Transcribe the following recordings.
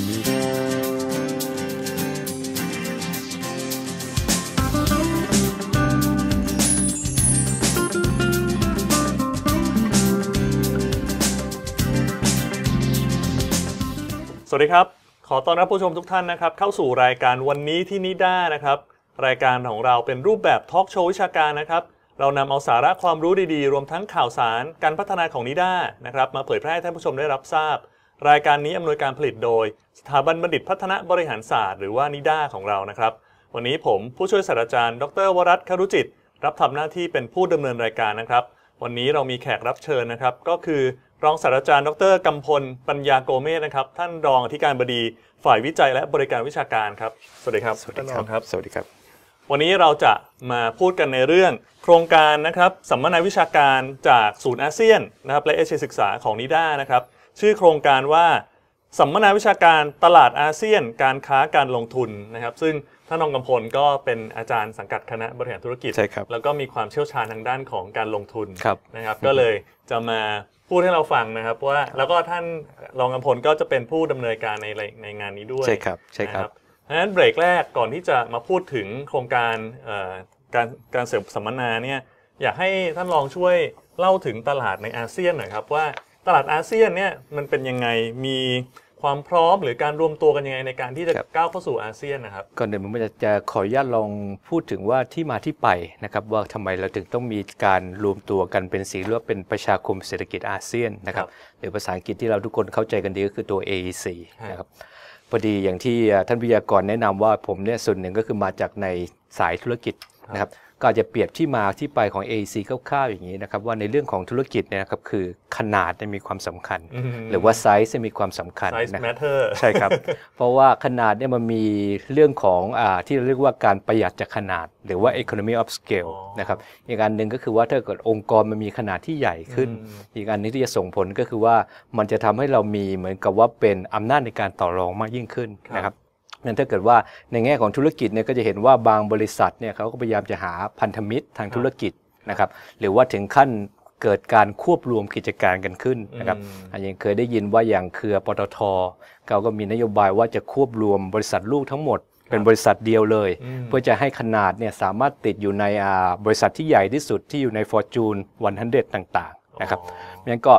สวัสดีครับ ขอต้อนรับผู้ชมทุกท่านนะครับ เข้าสู่รายการวันนี้ที่นิด้านะครับ รายการของเราเป็นรูปแบบทอล์กโชว์วิชาการนะครับ เรานำเอาสาระความรู้ดีๆ รวมทั้งข่าวสารการพัฒนาของนิด้านะครับมาเผยแพร่ให้ท่านผู้ชมได้รับทราบรายการนี้อำนวยการผลิตโดยสถาบันบัณฑิตพัฒนบริหารศาสตร์หรือว่านิด้าของเรานะครับ วันนี้ผมผู้ช่วยศาสตราจารย์ ดร วรัตคารุจิตรับทำหน้าที่เป็นผู้ดำเนินรายการนะครับ วันนี้เรามีแขกรับเชิญนะครับ ก็คือรองศาสตราจารย์ ดรกาพล ปัญญาโกเมศนะครับ ท่านรองอธิการบดีฝ่ายวิจัยและบริการวิชาการครับ สวัสดีครับ สวัสดีครับสวัสดีครับวันนี้เราจะมาพูดกันในเรื่อง โครงการนะครับ สัมมนาวิชาการจากศูนย์อาเซียนนะครับและเอเชียศึกษาของนิด้านะครับชื่อโครงการว่าสัมมนาวิชาการตลาดอาเซียนการค้าการลงทุนนะครับ ซึ่งท่านรองกำพลก็เป็นอาจารย์สังกัดคณะบริหารธุรกิจใช่ครับแล้วก็มีความเชี่ยวชาญทางด้านของการลงทุนครับนะครับก็เลยจะมาพูดให้เราฟังนะครับว่าแล้วก็ท่านรองกำพลก็จะเป็นผู้ดำเนินการในในงานนี้ด้วยใช่ครับใช่ครับเพราะฉะนั้นเบรกแรกก่อนที่จะมาพูดถึงโครงการการการเสริมสัมมนาเนี่ยอยากให้ท่านรองช่วยเล่าถึงตลาดในอาเซียนหน่อยครับว่าลาดอาเซียนเนี่ยมันเป็นยังไงมีความพร้อมหรือการรวมตัวกันยังไงในการที่จะก้าวเข้าสู่อาเซียนนะครับก่อนี๋่วผมจะจะขออนุญาตลองพูดถึงว่าที่มาที่ไปนะครับว่าทำไมเราถึงต้องมีการรวมตัวกันเป็นสีเรียกว่าเป็นประชาคมเศรษฐกิจอาเซียนนะครับหรือภาษาอังกฤษที่เราทุกคนเข้าใจกันดีก็คือตัว AEC นะครับพอดีอย่างที่ท่านวิทยากรแนะนำว่าผมเนี่ยส่วนหนึ่งก็คือมาจากในสายธุรกิจนะครับก็จะเปรียบที่มาที่ไปของ AEC คร่าวๆ อย่างนี้นะครับ ว่าในเรื่องของธุรกิจเนี่ยครับคือขนาดมีความสำคัญ หรือว่าไซส์มีความสำคัญ size matter ใช่ครับ เพราะว่าขนาดเนี่ยมันมีเรื่องของอที่เรเรียกว่าการประหยัดจากขนาด หรือว่า economy of scale นะครับอีกอันหนึ่งก็คือว่าถ้าเกิดองค์กรมันมีขนาดที่ใหญ่ขึ้น อีกอันนึงที่จะส่งผลก็คือว่ามันจะทำให้เรามีเหมือนกับว่าเป็นอำนาจในการต่อรองมากยิ่งขึ้นนะครับนั้นถ้าเกิดว่าในแง่ของธุรกิจเนี่ยก็จะเห็นว่าบางบริษัทเนี่ยเขาก็พยายามจะหาพันธมิตรทางธุรกิจนะครับหรือว่าถึงขั้นเกิดการควบรวมกิจการกันขึ้นนะครับอันยังเคยได้ยินว่าอย่างเครือปตทเขาก็มีนโยบายว่าจะควบรวมบริษัทลูกทั้งหมด เป็นบริษัทเดียวเลยเพื่อจะให้ขนาดเนี่ยสามารถติดอยู่ในบริษัทที่ใหญ่ที่สุดที่อยู่ในฟอร์จูนวันฮันเดต่างๆนะครับงั้นก็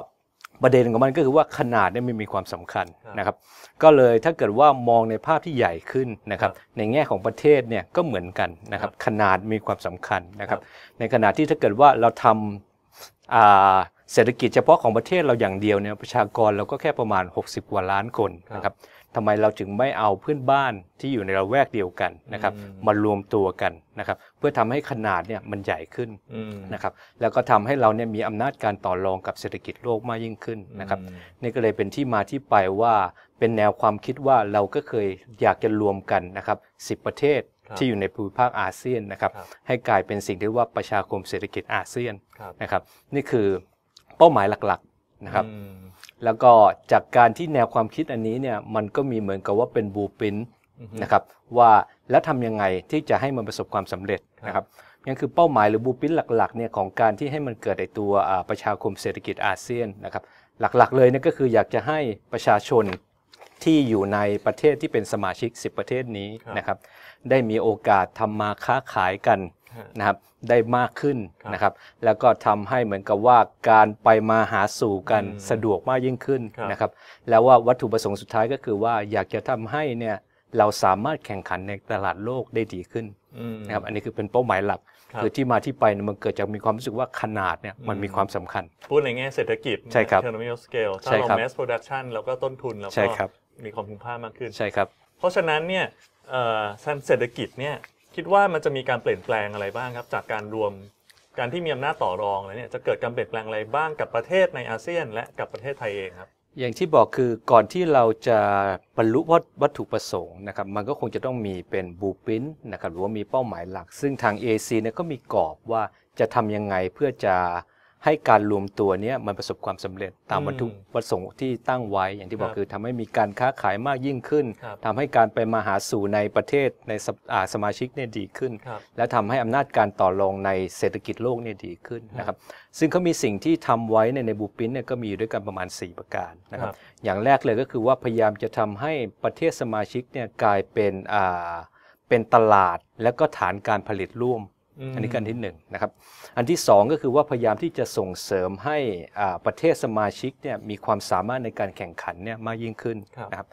ประเด็นของมันก็คือว่าขนาดเนี่ยไม่มีความสำคัญนะครับก็เลยถ้าเกิดว่ามองในภาพที่ใหญ่ขึ้นนะครับ ในแง่ของประเทศเนี่ยก็เหมือนกันนะครับ ขนาดมีความสำคัญนะครับในขณะที่ถ้าเกิดว่าเราทำเศรษฐกิจเฉพาะของประเทศเราอย่างเดียวเนี่ยประชากรเราก็แค่ประมาณ 60 กว่าล้านคนนะครับทำไมเราถึงไม่เอาเพื่อนบ้านที่อยู่ในระแวกเดียวกันนะครับมารวมตัวกันนะครับเพื่อทำให้ขนาดเนี่ยมันใหญ่ขึ้นนะครับแล้วก็ทำให้เราเนี่ยมีอำนาจการต่อรองกับเศรษฐกิจโลกมากยิ่งขึ้นนะครับนี่ก็เลยเป็นที่มาที่ไปว่าเป็นแนวความคิดว่าเราก็เคยอยากจะรวมกันนะครับสิประเทศที่อยู่ในภูมิภาคอาเซียนนะครับให้กลายเป็นสิ่งที่ว่าประชาคมเศรษฐกิจอาเซียนนะครับ นี่คือเป้าหมายหลักๆนะครับแล้วก็จากการที่แนวความคิดอันนี้เนี่ยมันก็มีเหมือนกับว่าเป็นบูปินนะครับว่าแล้วทำยังไงที่จะให้มันประสบความสำเร็จนะครับนั่นคือเป้าหมายหรือบูปินหลักๆเนี่ยของการที่ให้มันเกิดในตัวประชาคมเศรษฐกิจอาเซียนนะครับหลักๆ เลยเนี่ยก็คืออยากจะให้ประชาชนที่อยู่ในประเทศที่เป็นสมาชิก 10 ประเทศนี้นะครับได้มีโอกาสทำมาค้าขายกันนะครับได้มากขึ้นนะครับแล้วก็ทำให้เหมือนกับว่าการไปมาหาสู่กันสะดวกมากยิ่งขึ้นนะครับแล้วว่าวัตถุประสงค์สุดท้ายก็คือว่าอยากจะทำให้เนี่ยเราสามารถแข่งขันในตลาดโลกได้ดีขึ้นนะครับอันนี้คือเป็นเป้าหมายหลักคือที่มาที่ไปมันเกิดจากมีความรู้สึกว่าขนาดเนี่ยมันมีความสำคัญพูดในแง่เศรษฐกิจใช่ครับ economy of scale ถ้าเรา mass production แล้วก็ต้นทุนแล้วก็มีความคุ้มค่ามากขึ้นใช่ครับเพราะฉะนั้นเนี่ยเศรษฐกิจเนี่ยคิดว่ามันจะมีการเปลี่ยนแปลงอะไรบ้างครับจากการรวมการที่มีอำนาจต่อรองแล้วเนี่ยจะเกิดการเปลี่ยนแปลงอะไรบ้างกับประเทศในอาเซียน และกับประเทศไทยเองครับอย่างที่บอกคือก่อนที่เราจะบรรลุวัตถุประสงค์นะครับมันก็คงจะต้องมีเป็นบูปินนะครับหรือว่ามีเป้าหมายหลัก ซึ่งทาง AC เนี่ยก็มีกรอบว่าจะทำยังไงเพื่อจะให้การรวมตัวนี้มันประสบความสำเร็จ ตามวัตถุประสงค์ที่ตั้งไว้ อย่างที่บอกคือทำให้มีการค้าขายมากยิ่งขึ้น ทำให้การไปมาหาสู่ในประเทศในสสมาชิกเนี่ยดีขึ้น และทำให้อำนาจการต่อรองในเศรษฐกิจโลกเนี่ยดีขึ้นนะครับซึ่งเขามีสิ่งที่ทำไว้ในในบูปินเนี่ยก็มีอยู่ด้วยกันประมาณ 4 ประการนะครับอย่างแรกเลยก็คือว่าพยายามจะทำให้ประเทศสมาชิกเนี่ยกลายเป็นเป็นตลาด และก็ฐานการผลิตร่วมอันนี้กันที่หนึ่งนะครับ อันที่สองก็คือว่าพยายามที่จะส่งเสริมให้ประเทศสมาชิกเนี่ยมีความสามารถในการแข่งขันเนี่ยมากยิ่งขึ้นนะครับ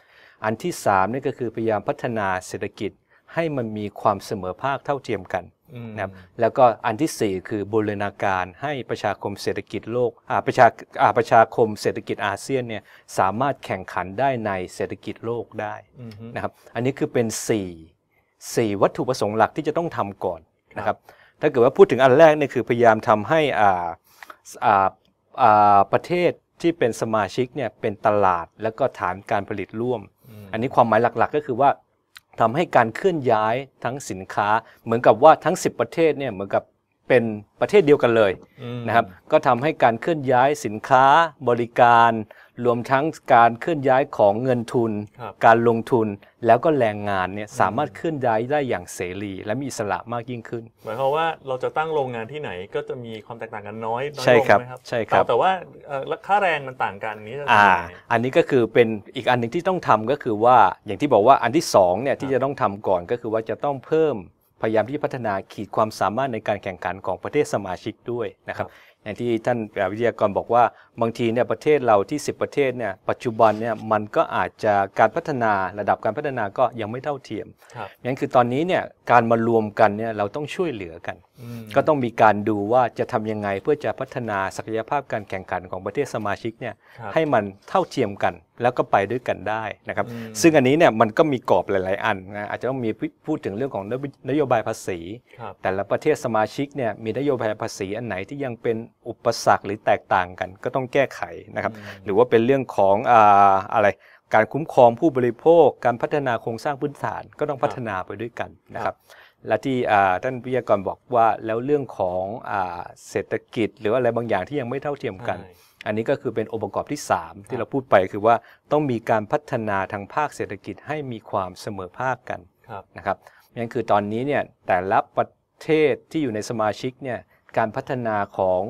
อันที่สามนี่ก็คือพยายามพัฒนาเศรษฐกิจให้มันมีความเสมอภาคเท่าเทียมกันนะครับ แล้วก็อันที่สี่คือบูรณาการให้ประชาคมเศรษฐกิจโลกประชาประชาคมเศรษฐกิจอาเซียนเนี่ยสามารถแข่งขันได้ในเศรษฐกิจโลกได้นะครับ อันนี้คือเป็นสสี่ี่วัตถุประสงค์หลักที่จะต้องทำก่อนนะครับถ้าเกิดว่าพูดถึงอันแรกเนี่ยคือพยายามทำให้อ่าอ่าอ่าประเทศที่เป็นสมาชิกเนี่ยเป็นตลาดแล้วก็ฐานการผลิตร่วม อันนี้ความหมายหลัก ๆก็คือว่าทำให้การเคลื่อนย้ายทั้งสินค้าเหมือนกับว่าทั้ง 10ประเทศเนี่ยเหมือนกับเป็นประเทศเดียวกันเลยนะครับ ก็ทำให้การเคลื่อนย้ายสินค้าบริการรวมทั้งการเคลื่อนย้ายของเงินทุน การลงทุนแล้วก็แรงงานเนี่ยสามารถเคลื่อนย้ายได้อย่างเสรี และมีอิสระมากยิ่งขึ้นหมายความว่าเราจะตั้งโรงงานที่ไหนก็จะมีความแตกต่างกันน้อยน้อยลงไหมครับใช่ครับ แต่ว่าค่าแรงมันต่างกันนี้อ่าอันนี้ก็คือเป็นอีกอันหนึ่งที่ต้องทำก็คือว่าอย่างที่บอกว่าอันที่2เนี่ยที่จะต้องทำก่อนก็คือว่าจะต้องเพิ่มพยายามที่พัฒนาขีดความสามารถในการแข่งขันของประเทศสมาชิกด้วยนะครับางที่ท่านวิทยากรบอกว่าบางทีเนี่ยประเทศเราที่ 10 ประเทศเนี่ยปัจจุบันเนี่ยมันก็อาจจะการพัฒนาระดับการพัฒนาก็ยังไม่เท่าเทียมงั้นคือตอนนี้เนี่ยการมารวมกันเนี่ยเราต้องช่วยเหลือกัน ก็ต้องมีการดูว่าจะทำยังไงเพื่อจะพัฒนาศักยภาพการแข่งขันของประเทศสมาชิกเนี่ยให้มันเท่าเทียมกันแล้วก็ไปด้วยกันได้นะครับซึ่งอันนี้เนี่ยมันก็มีกรอบหลายๆอันนะอาจจะต้องมีพูดถึงเรื่องของนโยบายภาษี แต่ละประเทศสมาชิกเนี่ยมีนโยบายภาษีอันไหนที่ยังเป็นอุปสรรคหรือแตกต่างกันก็ต้องแก้ไขนะครับ หรือว่าเป็นเรื่องของอะไรการคุ้มครองผู้บริโภค การพัฒนาโครงสร้างพื้นฐานก็ต้องพัฒนาไปด้วยกันนะครับและที่ท่านวิทยากรบอกว่าแล้วเรื่องของเศรษฐกิจ หรืออะไรบางอย่างที่ยังไม่เท่าเทียมกัน อันนี้ก็คือเป็นองค์ประกอบที่ 3 ที่เราพูดไปคือว่าต้องมีการพัฒนาทางภาคเศรษฐกิจ ให้มีความเสมอภาคกันนะครับนั่นคือตอนนี้เนี่ยแต่ละประเทศที่อยู่ในสมาชิกเนี่ยการพัฒนาของ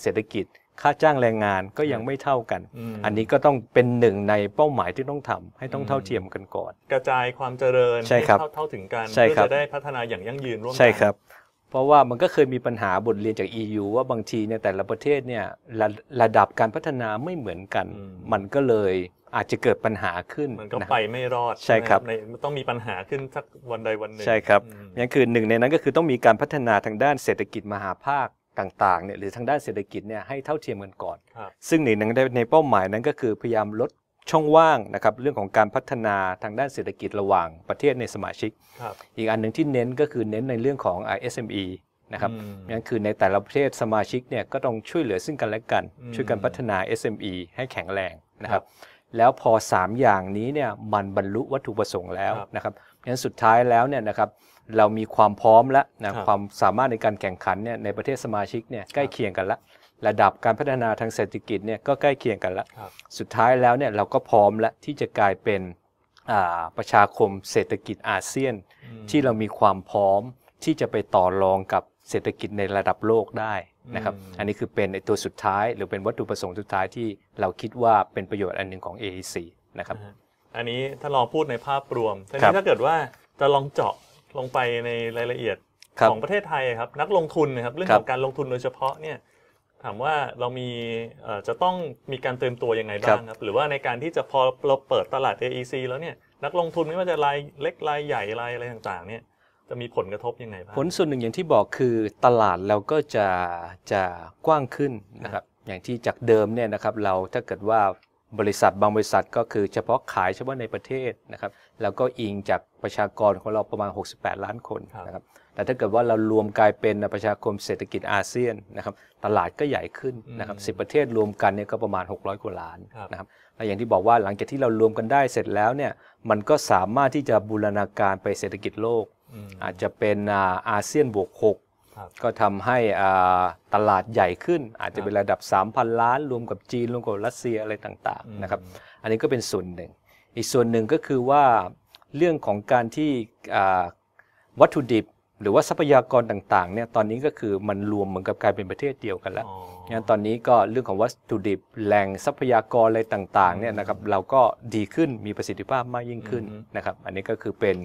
เศรษฐกิจค่าจ้างแรงงานก็ยังไม่เท่ากัน อันนี้ก็ต้องเป็นหนึ่งในเป้าหมายที่ต้องทำ ให้ต้องเท่าเทียมกันก่อน กระจายความเจริญให้เท่าเท่าถึงกันเพื่อจะได้พัฒนาอย่างยั่งยืนร่วมกันใช่ครับ เพราะว่ามันก็เคยมีปัญหาบทเรียนจาก EU ว่าบางทีเนี่ยแต่ละประเทศเนี่ยระระดับการพัฒนาไม่เหมือนกันมันก็เลยอาจจะเกิดปัญหาขึ้น มันก็ไปไม่รอดใช่ครับในต้องมีปัญหาขึ้นสักวันใดวันหนึ่ง ใช่ครับนั่นคือหนึ่งในนั้นก็คือต้องมีการพัฒนาทางด้านเศรษฐกิจมหาภาคต่างๆเนี่ยหรือทางด้านเศรษฐกิจเนี่ยให้เท่าเทียมกันก่อน ซึ่งในในเป้าหมายนั้นก็คือพยายามลดช่องว่างนะครับเรื่องของการพัฒนาทางด้านเศรษฐกิจระหว่างประเทศในสมาชิก อีกอันหนึ่งที่เน้นก็คือเน้นในเรื่องของ SME นะครับนั่นคือในแต่ละประเทศสมาชิกเนี่ยก็ต้องช่วยเหลือซึ่งกันและกัน ช่วยกันพัฒนา SME ให้แข็งแรงนะครับแล้วพอ 3 อย่างนี้เนี่ยมันบรรลุวัตถุประสงค์แล้วนะครับงั้นสุดท้ายแล้วเนี่ยนะครับเรามีความพร้อมแล้วนะความสามารถในการแข่งขันเนี่ยในประเทศสมาชิกเนี่ยใกล้เคียงกันละระดับการพัฒนาทางเศรษฐกิจเนี่ยก็ใกล้เคียงกันละสุดท้ายแล้วเนี่ยเราก็พร้อมแล้วที่จะกลายเป็นประชาคมเศรษฐกิจอาเซียน ที่เรามีความพร้อมที่จะไปต่อรองกับเศรษฐกิจในระดับโลกได้นะครับ อันนี้คือเป็นตัวสุดท้ายหรือเป็นวัตถุประสงค์สุดท้ายที่เราคิดว่าเป็นประโยชน์อันหนึ่งของ AEC นะครับ อันนี้ถ้าลองพูดในภาพรวมทีนี้ถ้าเกิดว่าจะลองเจาะลงไปในรายละเอียดของประเทศไทยครับ นักลงทุนนะครับเรื่องของการลงทุนโดยเฉพาะเนี่ย ถามว่าเรามีจะต้องมีการเตรียมตัวยังไงบ้างครับ หรือว่าในการที่จะพอเราเปิดตลาด AEC แล้วเนี่ย นักลงทุนไม่ว่าจะรายเล็กรายใหญ่รายอะไรต่างๆเนี่ยจะมีผลกระทบยังไงบ้างผลส่วนหนึ่งอย่างที่บอกคือตลาดเราก็จะจะกว้างขึ้นนะครับ อย่างที่จากเดิมเนี่ยนะครับ เราถ้าเกิดว่าบริษัทบางบริษัทก็คือเฉพาะขายเฉพาะในประเทศนะครับ แล้วก็อิงจากประชากรของเราประมาณ 68 ล้านคนนะครับ แต่ถ้าเกิดว่าเรารวมกลายเป็นประชาคมเศรษฐกิจอาเซียนนะครับ ตลาดก็ใหญ่ขึ้นนะครับสิประเทศรวมกันเนี่ยก็ประมาณ600กว่าล้านนะครับ และอย่างที่บอกว่าหลังจากที่เรารวมกันได้เสร็จแล้วเนี่ย มันก็สามารถที่จะบูรณาการไปเศรษฐกิจโลกอาจจะเป็นอาเซียนบวก6ก็ทำให้ตลาดใหญ่ขึ้น อาจจะเป็นระดับ 3,000 ล้าน รวมกับจีนรวมกับรัสเซียอะไรต่างๆนะครับอันนี้ก็เป็นส่วนหนึ่ง อีกส่วนหนึ่งก็คือว่าเรื่องของการที่วัตถุดิบหรือว่าทรัพยากรต่างๆเนี่ยตอนนี้ก็คือมันรวมเหมือนกับกลายเป็นประเทศเดียวกันแล้วงั้นตอนนี้ก็เรื่องของวัตถุดิบแหล่งทรัพยากรอะไรต่างๆเนี่ยนะครับเราก็ดีขึ้นมีประสิทธิภาพมากยิ่งขึ้นนะครับ อันนี้ก็คือเป็น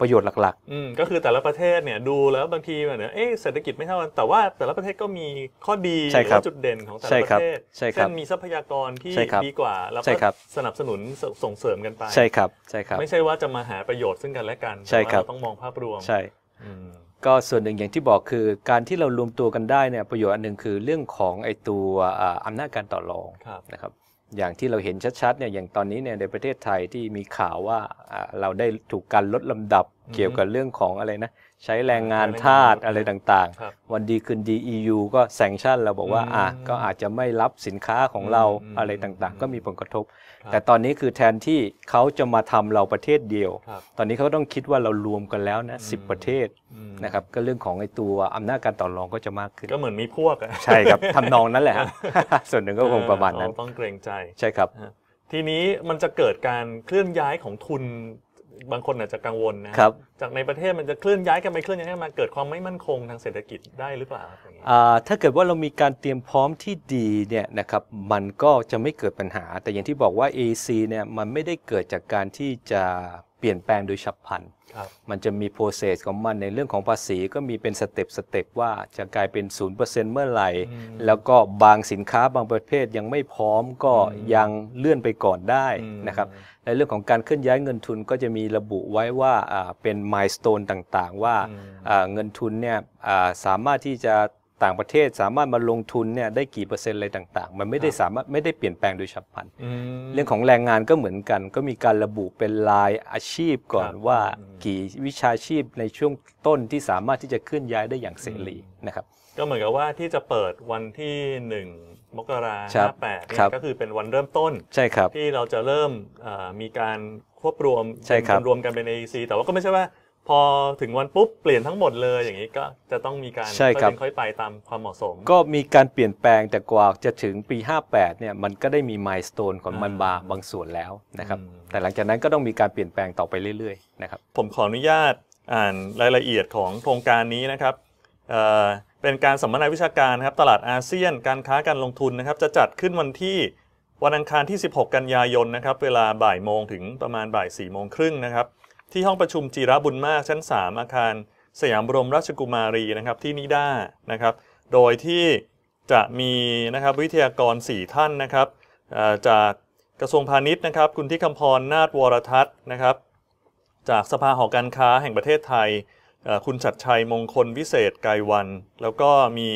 ประโยชน์หลักๆก็คือแต่ละประเทศเนี่ยดูแล้วบางทีเนี่ยเอเศรษฐกิจไม่เท่ากันแต่ว่าแต่ละประเทศก็มีข้อดีและจุดเด่นของแต่ละประเทศเช่นมีทรัพยากรที่ดีกว่า แล้วก็สนับสนุนส่งเสริมกันไปใช่ครับใช่ครับไม่ใช่ว่าจะมาหาประโยชน์ซึ่งกันและกันใช่รต้องมองภาพรวมใช่ก็ส่วนหนึ่งอย่างที่บอกคือการที่เรารวมตัวกันได้เนี่ยประโยชน์อันหนึ่งคือเรื่องของไอ้ตัวอำนาจการต่อรองนะครับอย่างที่เราเห็นชัดๆเนี่ยอย่างตอนนี้เนี่ยในประเทศไทยที่มีข่าวว่าเราได้ถูกการลดลำดับเกี่ยวกับเรื่องของอะไรนะใช้แรงงานทาสอะไรต่างๆ วันดีคืนดี EU ก็แซงชั่นเราบอกว่าอ่ะก็อาจจะไม่รับสินค้าของเราอะไรต่างๆ ก็มีผลกระทบ แต่ตอนนี้คือแทนที่เขาจะมาทำเราประเทศเดียว ตอนนี้เขาต้องคิดว่าเรารวมกันแล้วนะสิประเทศนะครับก็เรื่องของไอ้ตัวอำนาจการต่อรองก็จะมากขึ้น ก็เหมือนมีพวกใช่ครับทำนองนั้นแหละ ส่วนหนึ่งก็คงประมาณนั้นต้องเกรงใจใช่ครับ ทีนี้มันจะเกิดการเคลื่อนย้ายของทุนบางคนอาจจะกังวลนะครับจากในประเทศมันจะเคลื่อนย้ายกันไปเคลื่อนย้ายกันมาเกิดความไม่มั่นคงทางเศรษฐกิจได้หรือเปล่าอย่างงี้ถ้าเกิดว่าเรามีการเตรียมพร้อมที่ดีเนี่ยนะครับ มันก็จะไม่เกิดปัญหา แต่อย่างที่บอกว่า AC เนี่ยมันไม่ได้เกิดจากการที่จะเปลี่ยนแปลงโดยฉับพลันมันจะมีโปรเซสของมันในเรื่องของภาษีก็มีเป็นสเต็ปสเต็ปว่าจะกลายเป็น 0%เมื่อไหร่ แล้วก็บางสินค้าบางประเภทยังไม่พร้อมก็ยังเลื่อนไปก่อนได้นะครับ ในเรื่องของการเคลื่อนย้ายเงินทุนก็จะมีระบุไว้ว่าเป็นมายสเตนต่างๆว่าเงินทุนเนี่ยสามารถที่จะต่างประเทศสามารถมาลงทุนเนี่ยได้กี่เปอร์เซ็นต์อะไรต่างๆ มันไม่ได้สามารถไม่ได้เปลี่ยนแปลงโดยฉับพลันเรื่องของแรงงานก็เหมือนกัน ก็มีการระบุเป็นลายอาชีพก่อนว่ากี่วิชาชีพในช่วงต้นที่สามารถที่จะเคลื่อนย้ายได้อย่างเสรีนะครับก็เหมือนกับว่าที่จะเปิดวันที่หนึ่งมกราห้าแปดก็คือเป็นวันเริ่มต้นใช่ครับที่เราจะเริ่มมีการควบรวมรวมกันเป็น AEC แต่ว่าก็ไม่ใช่ว่าพอถึงวันปุ๊บ เปลี่ยนทั้งหมดเลยอย่างนี้ก็จะต้องมีการค่อยๆค่อยไปตามความเหมาะสม ก็มีการเปลี่ยนแปลงแต่กว่าจะถึงปี 58เนี่ยมันก็ได้มีมายสเตย์ของมันบาบางส่วนแล้วนะครับ แต่หลังจากนั้นก็ต้องมีการเปลี่ยนแปลงต่อไปเรื่อยๆนะครับผมขออนุญาตอ่านรายละเอียดของโครงการนี้นะครับ เป็นการสัมมนาวิชาการครับตลาดอาเซียนการค้าการลงทุนนะครับ จะจัดขึ้นวันที่วันอังคารที่ 16 กันยายนนะครับ เวลาบ่ายโมงถึงประมาณบ่ายสี่โมงครึ่งนะครับที่ห้องประชุมจีระบุญมากชั้น 3 อาคาร สยามบรมราชกุมารีนะครับที่นิด้านะครับ โดยที่จะมีนะครับวิทยากร 4 ท่านนะครับจากกระทรวงพาณิชย์นะครับ คุณที่คำพร นาฏวรทัศน์นะครับ จากสภาหอการค้าแห่งประเทศไทย คุณชัดชัยมงคลวิเศษ ไกรวัน แล้วก็มี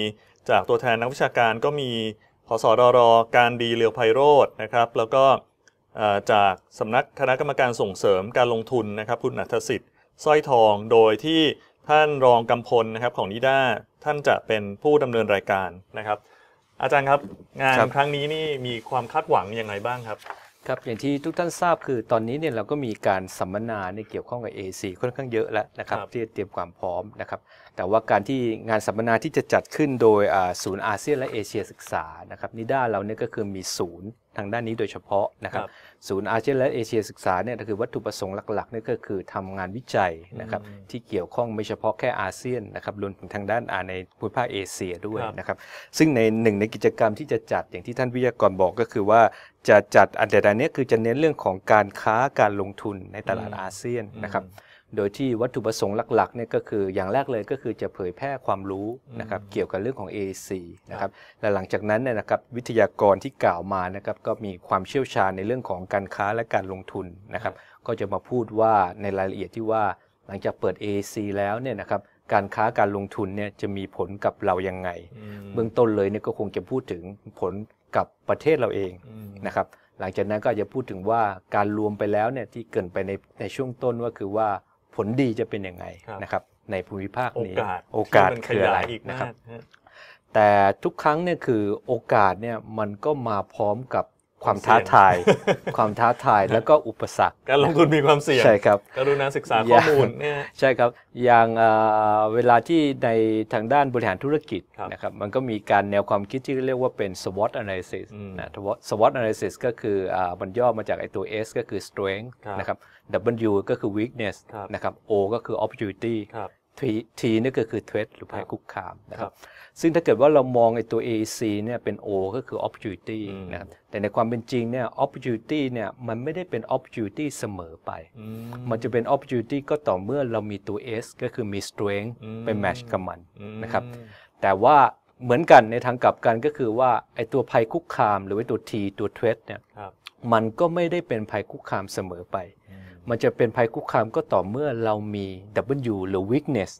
จากตัวแทนนักวิชาการก็มีขสอรรการดีเลียวไพโรธนะครับ แล้วก็จากสำนักคณะกรรมการส่งเสริมการลงทุนนะครับคุณนัทสิทธิ์สร้อยทองโดยที่ท่านรองกำพลนะครับของนิด้า ท่านจะเป็นผู้ดำเนินรายการนะครับ อาจารย์ครับงานครับครั้งนี้นี่มีความคาดหวังอย่างไรบ้างครับครับอย่างที่ทุกท่านทราบคือตอนนี้เนี่ยเราก็มีการสัมมนาในเกี่ยวข้องกับ AC ค่อนข้างเยอะแล้วนะครับที่เตรียมความพร้อมนะครับแต่ว่าการที่งานสัมมนาที่จะจัดขึ้นโดยศูนย์อาเซียนและเอเชียศึกษานะครับ นิด้าเราเนี่ยก็คือมีศูนย์ทางด้านนี้โดยเฉพาะนะครับศูนย์อาเซียนและเอเชียศึกษาเนี่ยก็คือวัตถุประสงค์หลักๆนี่ก็คือทำงานวิจัยนะครับที่เกี่ยวข้องไม่เฉพาะแค่อาเซียนนะครับรวมถึงทางด้านอาในภูมิภาคเอเชียด้วยนะครับซึ่งในหนึ่งในกิจกรรมที่จะจัดอย่างที่ท่านวิทยากรบอกก็คือว่าจะจัดอันเดียันนี้คือจะเน้นเรื่องของการค้าการลงทุนในตลาดอาเซียนนะครับโดยที่วัตถุประสงค์หลักๆเนี่ยก็คืออย่างแรกเลยก็คือจะเผยแพร่ความรู้นะครับเกี่ยวกับเรื่องของ AAC นะครับและหลังจากนั้นเนี่ยนะครับวิทยากรที่กล่าวมานะครับก็มีความเชี่ยวชาญในเรื่องของการค้าและการลงทุนนะครับก็จะมาพูดว่าในรายละเอียดที่ว่าหลังจากเปิด AAC แล้วเนี่ยนะครับการค้าการลงทุนเนี่ยจะมีผลกับเรายังไง เบื้องต้นเลยเนี่ยก็คงจะพูดถึงผลกับประเทศเราเองนะครับ หลังจากนั้นก็จะพูดถึงว่าการรวมไปแล้วเนี่ยที่เกินไปในในช่วงต้นว่าคือว่าผลดีจะเป็นยังไงนะครับในภูมิภาคนี้ โอกาสคืออะไรนะครับ แต่ทุกครั้งเนี่ยคือโอกาสเนี่ยมันก็มาพร้อมกับความท้าทาย ความท้าทาย แล้วก็อุปสรรค การลงทุนมีความเสี่ยง ใช่ครับกรุณาศึกษาข้อมูลเนี่ย ใช่ครับ อย่างเวลาที่ในทางด้านบริหารธุรกิจนะครับ มันก็มีการแนวความคิดที่เรียกว่าเป็น SWOT analysis นะ SWOT analysis ก็คือมันย่อมาจากไอตัว S ก็คือ strength นะครับ W ก็คือ weakness นะครับ O ก็คือ opportunity ทีนี่ก็คือ threat หรือภัยคุกคามนะครับซึ่งถ้าเกิดว่าเรามองไอ้ตัว a c เนี่ยเป็น O ก็คือ opportunity นะครับแต่ในความเป็นจริงเนี่ย opportunity เนี่ยมันไม่ได้เป็น opportunity เสมอไป มันจะเป็น opportunity ก็ต่อเมื่อเรามีตัว S ก็คือมี strength เป็น match กับมันนะครับแต่ว่าเหมือนกันในทางกลับกันก็คือว่าไอ้ตัวภัยคุกคามหรือว่าตัว T ตัว threat เนี่ยมันก็ไม่ได้เป็นภัยคุกคามเสมอไปมันจะเป็นภัยคุกคามก็ต่อเมื่อเรามี W หรือ weakness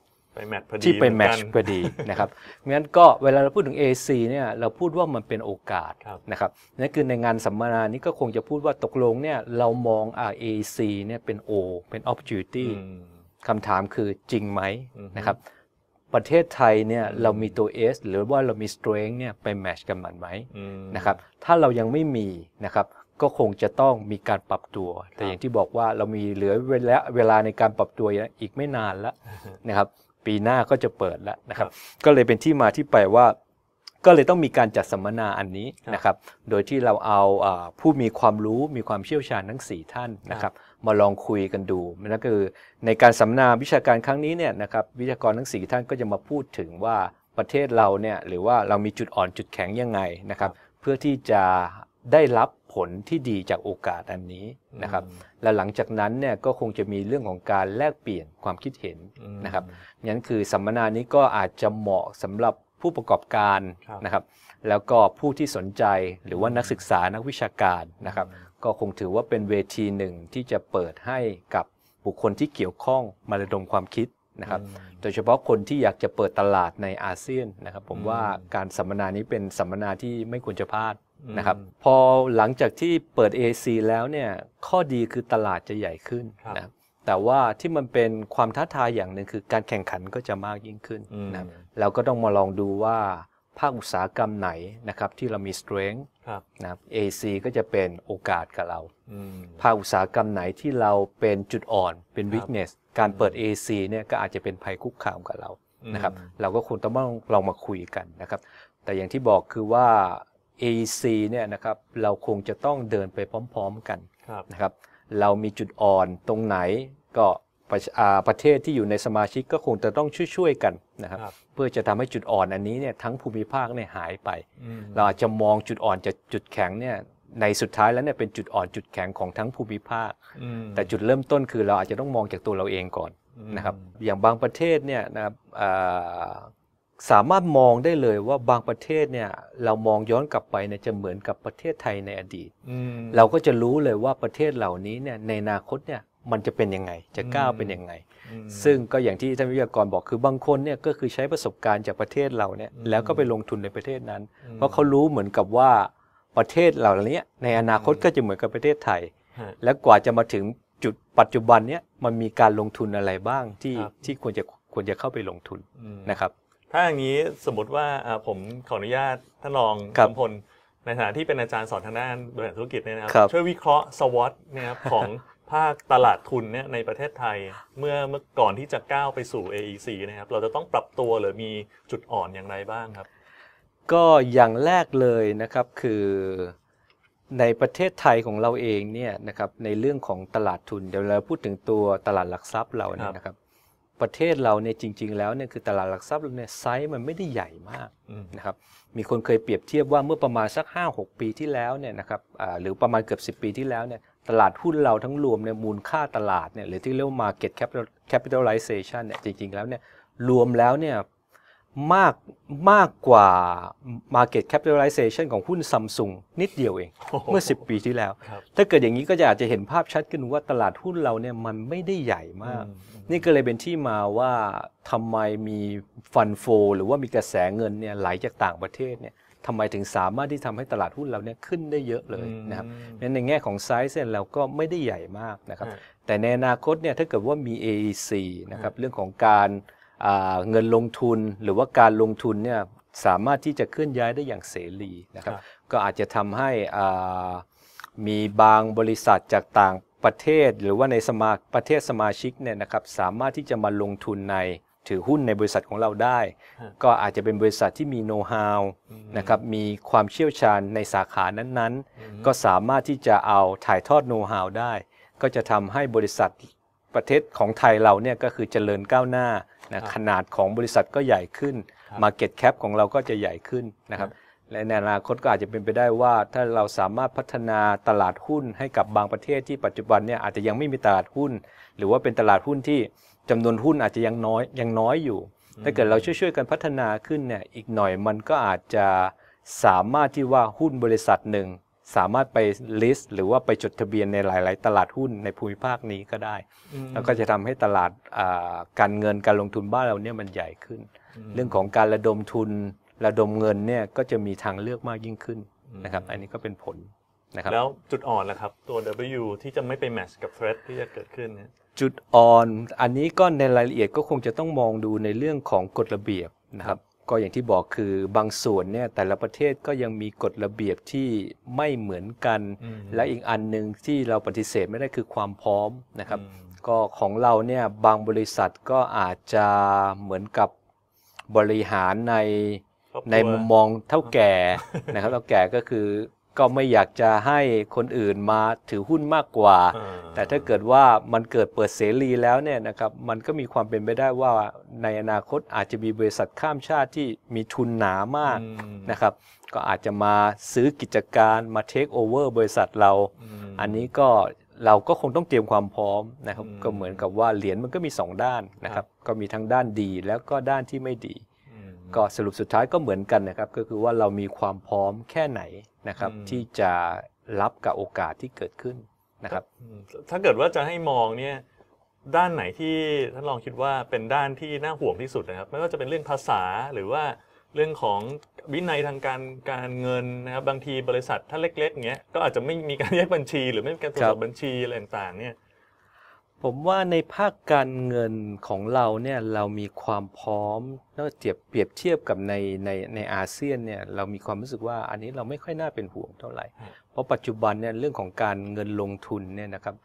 ที่ไปแมทช์พอดีนะครับงั้นก็เวลาเราพูดถึง AC เนี่ย เราพูดว่ามันเป็นโอกาสนะครับ นั่นคือในงานสัมมนานี้ก็คงจะพูดว่าตกลงเนี่ย เรามอง a c เนี่ยเป็น O เป็น opportunity คำถามคือจริงไหมนะครับ ประเทศไทยเนี่ยเรามีตัว S หรือว่าเรามี strength เนี่ยไปแมชกัหมันไหมนะครับ ถ้าเรายังไม่มีนะครับก็คงจะต้องมีการปรับตัว แต่อย่างที่บอกว่าเรามีเหลือเวลาเวลาในการปรับตัวอีกไม่นานแล้วนะครับ ปีหน้าก็จะเปิดแล้วนะครับ ก็เลยเป็นที่มาที่ไปว่า ก็เลยต้องมีการจัดสัมมนาอันนี้นะครับ โดยที่เราเอาผู้มีความรู้มีความเชี่ยวชาญทั้ง4ท่านนะครับ มาลองคุยกันดูนั่นก็คือในการสัมมนาวิชาการครั้งนี้เนี่ยนะครับวิชากรทั้ง4ท่านก็จะมาพูดถึงว่าประเทศเราเนี่ยหรือว่าเรามีจุดอ่อนจุดแข็งยังไงนะครับ เพื่อที่จะได้รับผลที่ดีจากโอกาสอันนี้นะครับและหลังจากนั้นเนี่ย ก็คงจะมีเรื่องของการแลกเปลี่ยนความคิดเห็นนะครับงั้นคือสัมมนานี้ก็อาจจะเหมาะสำหรับผู้ประกอบการนะครับแล้วก็ผู้ที่สนใจหรือว่านักศึกษานักวิชาการนะครับ ก็คงถือว่าเป็นเวทีหนึ่งที่จะเปิดให้กับบุคคลที่เกี่ยวข้องมาระดมความคิดนะครับโดยเฉพาะคนที่อยากจะเปิดตลาดในอาเซียนนะครับผมว่าการสัมมนานี้เป็นสัมมนาที่ไม่ควรจะพลาดนะครับพอหลังจากที่เปิด AC แล้วเนี่ยข้อดีคือตลาดจะใหญ่ขึ้นนะแต่ว่าที่มันเป็นความท้าทายอย่างหนึ่งคือการแข่งขันก็จะมากยิ่งขึ้นนะเราก็ต้องมาลองดูว่าภาคอุตสาหกรรมไหนนะครับที่เรามีสเตรนจ์นะ AC ก็จะเป็นโอกาสกับเราภาคอุตสาหกรรมไหนที่เราเป็นจุดอ่อน เป็นวิกเนสการเปิด AC เนี่ยก็อาจจะเป็นภัยคุกคามกับเรานะครับเราก็ควรต้องลองมาคุยกันนะครับแต่อย่างที่บอกคือว่า AEC เนี่ยนะครับเราคงจะต้องเดินไปพร้อม ๆกันนะครับเรามีจุดอ่อนตรงไหนก็ประประเทศที่อยู่ในสมาชิกก็คงจะต้องช่วยๆกันนะครับเพื่อจะทำให้จุดอ่อนอันนี้เนี่ยทั้งภูมิภาคเนี่ยหายไป เราอาจจะมองจุดอ่อนจากจุดแข็งเนี่ยในสุดท้ายแล้วเนี่ยเป็นจุดอ่อนจุดแข็ง ของทั้งภูมิภาค แต่จุดเริ่มต้นคือเราอาจจะต้องมองจากตัวเราเองก่อนนะครับอย่างบางประเทศเนี่ยนะครับสามารถมองได้เลยว่าบางประเทศเนี่ยเรามองย้อนกลับไปเนี่ยจะเหมือนกับประเทศไทยในอดีต เราก็จะรู้เลยว่าประเทศเหล่านี้เนี่ยในอนาคตเนี่ยมันจะเป็นยังไงจะก้าวเป็นยังไง ซึ่งก็อย่างที่ท่านวิทยากรบอกคือบางคนเนี่ยก็คือใช้ประสบการณ์จากประเทศเราเนี่ยแล้วก็ไปลงทุนในประเทศนั้น เพราะเขารู้เหมือนกับว่าประเทศเหล่านี้ในอนาคตก็จะเหมือนกับประเทศไทย และกว่าจะมาถึงจุดปัจจุบันเนี่ยมันมีการลงทุนอะไรบ้างที่ที่ควรจะควรจะเข้าไปลงทุนนะครับถ้าอย่างนี้สมมติว่าผมขออนุญาตท่านรองสมพล ในฐานะที่เป็นอาจารย์สอนทางด้านบริหารธุรกิจเนี่ยนะครับช่วยวิเคราะห์สวอตเนะครับของภาคตลาดทุนเนี่ยในประเทศไทยเมื่อเมื่อก่อนที่จะก้าวไปสู่ AEC นะครับ เราจะต้องปรับตัวหรือมีจุดอ่อนอย่างไรบ้างครับ ก็อย่างแรกเลยนะครับคือในประเทศไทยของเราเองเนี่ยนะครับในเรื่องของตลาดทุน เดี๋ยวเราพูดถึงตัวตลาดหลักทรัพย์เราเนี่ยนะครับประเทศเราเนี่ยจริง ๆแล้วเนี่ยคือตลาดหลักทรัพย์เนี่ยไซส์มันไม่ได้ใหญ่มากนะครับมีคนเคยเปรียบเทียบว่าเมื่อประมาณสัก 5-6 ปีที่แล้วเนี่ยนะครับหรือประมาณเกือบ 10 ปีที่แล้วเนี่ยตลาดหุ้นเราทั้งรวมเนี่ยมูลค่าตลาดเนี่ยหรือที่เรียกว่า market capitalization เนี่ยจริง ๆ แล้วเนี่ยรวมแล้วเนี่ยมากมากกว่า market capitalization ของหุ้นซัมซุงนิดเดียวเอง เมื่อ 10 ปีที่แล้ว ถ้าเกิดอย่างนี้ก็จะอาจจะเห็นภาพชัดขึ้นว่าตลาดหุ้นเราเนี่ยมันไม่ได้ใหญ่มากนี่ก็เลยเป็นที่มาว่าทำไมมีฟันโฟ หรือว่ามีกระแสเงินเนี่ยไหลจากต่างประเทศเนี่ยทำไมถึงสามารถที่ทำให้ตลาดหุ้นเราเนี่ยขึ้นได้เยอะเลยนะครับนั้นในแง่ของไซส์เนี่ยเราก็ไม่ได้ใหญ่มากนะครับแต่ในอนาคตเนี่ยถ้าเกิดว่ามี AEC นะครับเรื่องของการเงินลงทุนหรือว่าการลงทุนเนี่ยสามารถที่จะเคลื่อนย้ายได้อย่างเสรีนะครับก็อาจจะทำให้มีบางบริษัทจากต่างประเทศ หรือว่าในสมาประเทศสมาชิกเนี่ยนะครับ สามารถที่จะมาลงทุนในถือหุ้นในบริษัทของเราได้ ก็อาจจะเป็นบริษัทที่มีโน้ตฮาวนะครับมีความเชี่ยวชาญในสาขานั้นๆ ก็สามารถที่จะเอาถ่ายทอดโน้ตฮาวได้ ก็จะทำให้บริษัทประเทศของไทยเราเนี่ยก็คือเจริญก้าวหน้านะขนาดของบริษัทก็ใหญ่ขึ้น Market Cap ของเราก็จะใหญ่ขึ้นนะครับและในอนาคตก็อาจจะเป็นไปได้ว่า ถ้าเราสามารถพัฒนาตลาดหุ้นให้กับบางประเทศที่ปัจจุบันเนี่ยอาจจะยังไม่มีตลาดหุ้น หรือว่าเป็นตลาดหุ้นที่จำนวนหุ้นอาจจะยังน้อยยังน้อยอยู่ ถ้าเกิดเราช่วยๆกันพัฒนาขึ้นเนี่ยอีกหน่อยมันก็อาจจะสามารถที่ว่าหุ้นบริษัทหนึ่งสามารถไปลิสต์หรือว่าไปจดทะเบียนในหลาย ๆ ตลาดหุ้นในภูมิภาคนี้ก็ได้แล้วก็จะทำให้ตลาดการเงินการลงทุนบ้านเราเนี่ยมันใหญ่ขึ้น เรื่องของการระดมทุนระดมเงินเนี่ยก็จะมีทางเลือกมากยิ่งขึ้นนะครับ อันนี้ก็เป็นผลนะครับแล้วจุดอ่อนล่ะครับตัว W ที่จะไม่ไปแมชกับเฟร e ที่จะเกิดขึ้นเนี่ย จุดอ่อนอันนี้ก็ในรายละเอียดก็คงจะต้องมองดูในเรื่องของกฎระเบียบนะครับ ก็อย่างที่บอกคือบางส่วนเนี่ยแต่ละประเทศก็ยังมีกฎระเบียบที่ไม่เหมือนกัน และอีกอันหนึ่งที่เราปฏิเสธไม่ได้คือความพร้อมนะครับ ก็ของเราเนี่ยบางบริษัทก็อาจจะเหมือนกับบริหารในในมุมมองเท่าแก่นะครับเท่าแก่ก็คือ ก็ไม่อยากจะให้คนอื่นมาถือหุ้นมากกว่า แต่ถ้าเกิดว่ามันเกิดเปิดเสรีแล้วเนี่ยนะครับมันก็มีความเป็นไปได้ว่าในอนาคตอาจจะมีบริษัทข้ามชาติที่มีทุนหนามากนะครับก็อาจจะมาซื้อกิจการมาเทคโอเวอร์บริษัทเรา อันนี้ก็เราก็คงต้องเตรียมความพร้อมนะครับก็เหมือนกับว่าเหรียญมันก็มี 2 ด้านนะครับก็มีทั้งด้านดีแล้วก็ด้านที่ไม่ดีก็สรุปสุดท้ายก็เหมือนกันนะครับก็คือว่าเรามีความพร้อมแค่ไหนนะครับที่จะรับกับโอกาสที่เกิดขึ้นนะครับถ้าเกิดว่าจะให้มองเนี่ยด้านไหนที่ท่านลองคิดว่าเป็นด้านที่น่าห่วงที่สุดนะครับ ไม่ว่าจะเป็นเรื่องภาษาหรือว่าเรื่องของวินัยทางการการเงินนะครับบางทีบริษัทถ้าเล็กๆเงี้ยก็อาจจะไม่มีการแยกบัญชี หรือไม่มีการตรวจสอบบัญชีอะไรต่างๆเนี่ยผมว่าในภาคการเงินของเราเนี่ยเรามีความพร้อมนอทียบเปรียบเทียบกับในในในอาเซียนเนี่ยเรามีความรู้สึกว่าอันนี้เราไม่ค่อยน่าเป็นห่วงเท่าไหร่เพราะปัจจุบันเนี่ยเรื่องของการเงินลงทุนเนี่ยนะครับ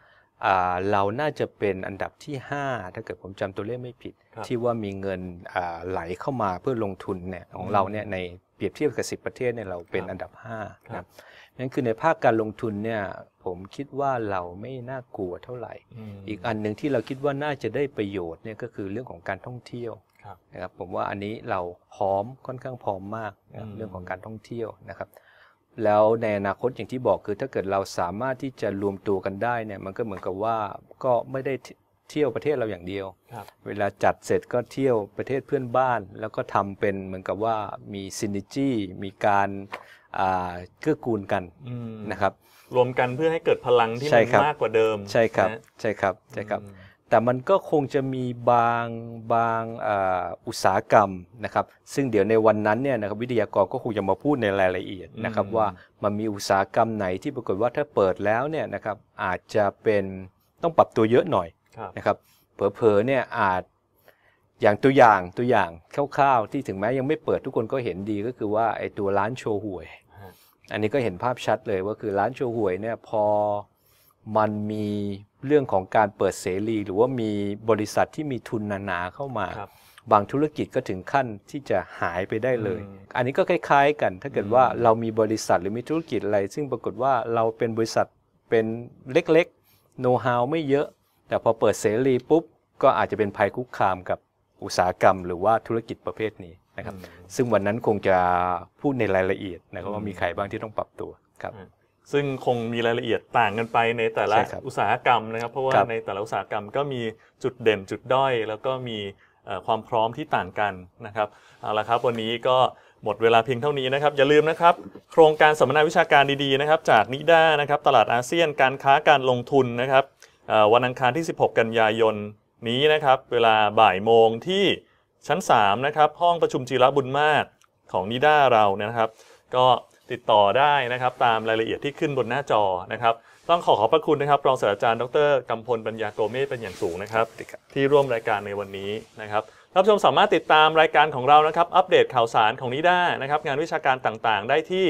เราน่าจะเป็นอันดับที่5ถ้าเกิดผมจำตัวเลขไม่ผิด ที่ว่ามีเงินไหลเข้ามาเพื่อลงทุนเนี่ยของเราเนี่ยในเปรียบเทียบกับ10ประเทศเนี่ยเราเป็นอันดับ5นะนั่นคือในภาคการลงทุนเนี่ย ผมคิดว่าเราไม่น่ากลัวเท่าไหร่ อีกอันหนึ่งที่เราคิดว่าน่าจะได้ประโยชน์เนี่ยก็คือเรื่องของการท่องเที่ยวนะครับผมว่าอันนี้เราพร้อมค่อนข้างพร้อมมากเรื่องของการท่องเที่ยวนะครับ แล้วในอนาคตอย่างที่บอกคือถ้าเกิดเราสามารถที่จะรวมตัวกันได้เนี่ย มันก็เหมือนกับว่าก็ไม่ได้เที่ยวประเทศเราอย่างเดียวเวลาจัดเสร็จก็เที่ยวประเทศเพื่อนบ้าน แล้วก็ทำเป็นเหมือนกับว่ามีซินิจี้มีการเกื้อกูลกันนะครับรวมกันเพื่อให้เกิดพลังที่มันมากกว่าเดิมใช่ครับใช่ครับใช่ครับแต่มันก็คงจะมีบางบางอุตสาหกรรมนะครับ ซึ่งเดี๋ยวในวันนั้นเนี่ยนะครับวิทยากรก็คงจะมาพูดในรายละเอียดนะครับว่ามันมีอุตสาหกรรมไหนที่ปรากฏว่าถ้าเปิดแล้วเนี่ยนะครับอาจจะเป็นต้องปรับตัวเยอะหน่อยนะครับเผลอๆเนี่ยอาจอย่างตัวอย่างตัวอย่างคร่าวๆ ที่ถึงแม้ยังไม่เปิดทุกคนก็เห็นดีก็คือว่าไอ้ตัวร้านโชห่วยอันนี้ก็เห็นภาพชัดเลยว่าคือร้านโชห่วยเนี่ยพอมันมีเรื่องของการเปิดเสรี หรือว่ามีบริษัทที่มีทุนนานาเข้ามาบบางธุรกิจก็ถึงขั้นที่จะหายไปได้เลย อันนี้ก็คล้าย ๆกันถ้าเกิดว่าเรามีบริษัทหรือมีธุรกิจอะไร ซึ่งปรากฏว่าเราเป็นบริษัทเป็นเล็กๆโน้ตฮาวไม่เยอะแต่พอเปิดเสรีปุ๊บก็อาจจะเป็นภัยคุกคามกับอุตสาหกรรมหรือว่าธุรกิจประเภทนี้นะครับซึ่งวันนั้นคงจะพูดในรายละเอียดนะครับว่ามีใครบ้างที่ต้องปรับตัวครับซึ่งคงมีรายละเอียดต่างกันไปในแต่ละอุตสาหกรรมนะครับเพราะว่าในแต่ละอุตสาหกรรมก็มีจุดเด่นจุดด้อย แล้วก็มีความพร้อมที่ต่างกันนะครับเอาละครับวันนี้ก็หมดเวลาเพียงเท่านี้นะครับอย่าลืมนะครับโครงการสัมมนาวิชาการดีๆนะครับจากนิด้านะครับตลาดอาเซียนการค้าการลงทุนนะครับวันอังคารที่ 16 กันยายนนี้นะครับเวลาบ่ายโมงที่ชั้น3นะครับห้องประชุมจีระบุญมากของนิด้าเราเนี่ยนะครับก็ติดต่อได้นะครับตามรายละเอียดที่ขึ้นบนหน้าจอนะครับต้องขอขอบพระคุณนะครับรองศาสตราจารย์ดรกำพลปัญญาโกเมศเป็นอย่างสูงนะครับที่ร่วมรายการในวันนี้นะครับท่านผู้ชมสามารถติดตามรายการของเรานะครับอัปเดตข่าวสารของนิด้านะครับงานวิชาการต่างๆ ได้ที่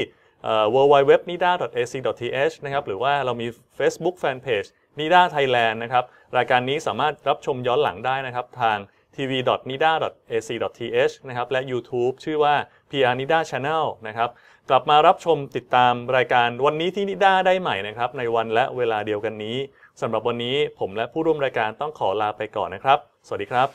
www.nida.ac.th นะครับหรือว่าเรามี Facebook Fanpage น i ด้าไทยแลนด์นะครับ รายการนี้สามารถรับชมย้อนหลังได้นะครับ ทาง tv.nida.ac.th นะครับ และ YouTube ชื่อว่า PR Nida Channel นะครับกลับมารับชมติดตามรายการวันนี้ที่นิด้าได้ใหม่นะครับ ในวันและเวลาเดียวกันนี้สำหรับวันนี้ผมและผู้ร่วมรายการต้องขอลาไปก่อนนะครับ สวัสดีครับ